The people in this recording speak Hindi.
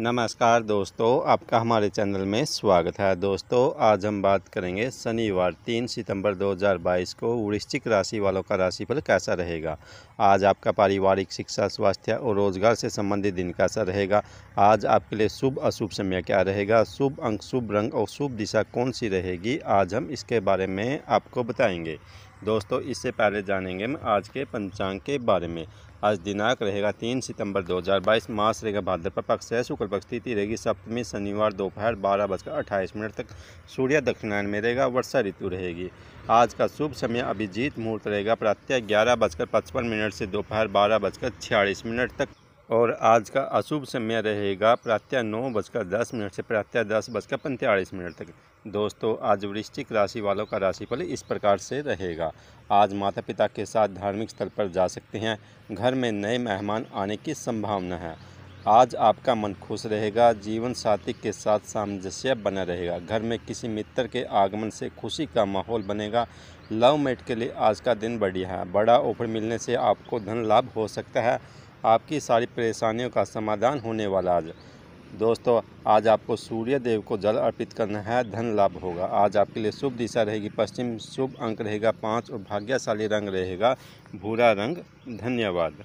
नमस्कार दोस्तों आपका हमारे चैनल में स्वागत है दोस्तों आज हम बात करेंगे शनिवार तीन सितंबर 2022 को वृश्चिक राशि वालों का राशिफल कैसा रहेगा आज आपका पारिवारिक शिक्षा स्वास्थ्य और रोजगार से संबंधित दिन कैसा रहेगा आज आपके लिए शुभ अशुभ समय क्या रहेगा शुभ अंक शुभ रंग और शुभ दिशा कौन सी रहेगी आज हम इसके बारे में आपको बताएंगे दोस्तों इससे पहले जानेंगे हम आज के पंचांग के बारे में आज दिनांक रहेगा तीन सितंबर 2022 मास रहेगा भाद्रपद पक्ष है शुक्ल पक्ष तिथि रहेगी सप्तमी शनिवार दोपहर बारह बजकर अट्ठाईस मिनट तक सूर्य दक्षिणायन में रहेगा वर्षा ऋतु रहेगी आज का शुभ समय अभिजीत मुहूर्त रहेगा प्रातः ग्यारह बजकर पचपन मिनट से दोपहर बारह बजकर छियालीस मिनट तक और आज का अशुभ समय रहेगा प्रातः नौ बजकर दस मिनट से प्रातः दस बजकर पैंतालीस मिनट तक दोस्तों आज वृश्चिक राशि वालों का राशिफल इस प्रकार से रहेगा आज माता पिता के साथ धार्मिक स्थल पर जा सकते हैं घर में नए मेहमान आने की संभावना है आज आपका मन खुश रहेगा जीवन साथी के साथ सामंजस्य बना रहेगा घर में किसी मित्र के आगमन से खुशी का माहौल बनेगा लव मेट के लिए आज का दिन बढ़िया है बड़ा ऑफर मिलने से आपको धन लाभ हो सकता है आपकी सारी परेशानियों का समाधान होने वाला आज दोस्तों आज आपको सूर्य देव को जल अर्पित करना है धन लाभ होगा आज आपके लिए शुभ दिशा रहेगी पश्चिम शुभ अंक रहेगा पाँच और भाग्यशाली रंग रहेगा भूरा रंग धन्यवाद